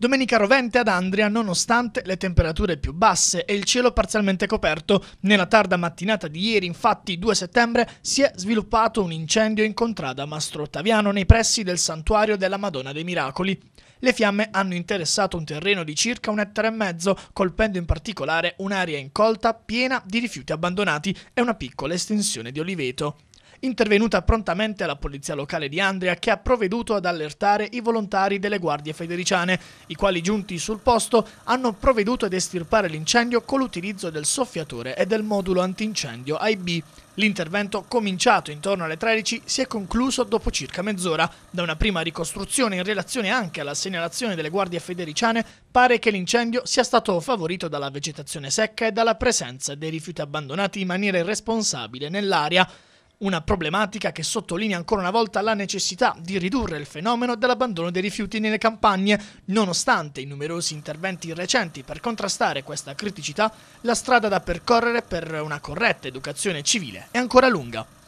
Domenica rovente ad Andria nonostante le temperature più basse e il cielo parzialmente coperto. Nella tarda mattinata di ieri, infatti 2 settembre, si è sviluppato un incendio in contrada Mastro Ottaviano nei pressi del santuario della Madonna dei Miracoli. Le fiamme hanno interessato un terreno di circa un ettaro e mezzo, colpendo in particolare un'area incolta piena di rifiuti abbandonati e una piccola estensione di oliveto intervenuta prontamente la polizia locale di Andria che ha provveduto ad allertare i volontari delle guardie federiciane, i quali giunti sul posto hanno provveduto ad estirpare l'incendio con l'utilizzo del soffiatore e del modulo antincendio AIB. L'intervento, cominciato intorno alle 13, si è concluso dopo circa mezz'ora. Da una prima ricostruzione in relazione anche alla segnalazione delle guardie federiciane, pare che l'incendio sia stato favorito dalla vegetazione secca e dalla presenza dei rifiuti abbandonati in maniera irresponsabile nell'area. Una problematica che sottolinea ancora una volta la necessità di ridurre il fenomeno dell'abbandono dei rifiuti nelle campagne. Nonostante i numerosi interventi recenti per contrastare questa criticità, la strada da percorrere per una corretta educazione civile è ancora lunga.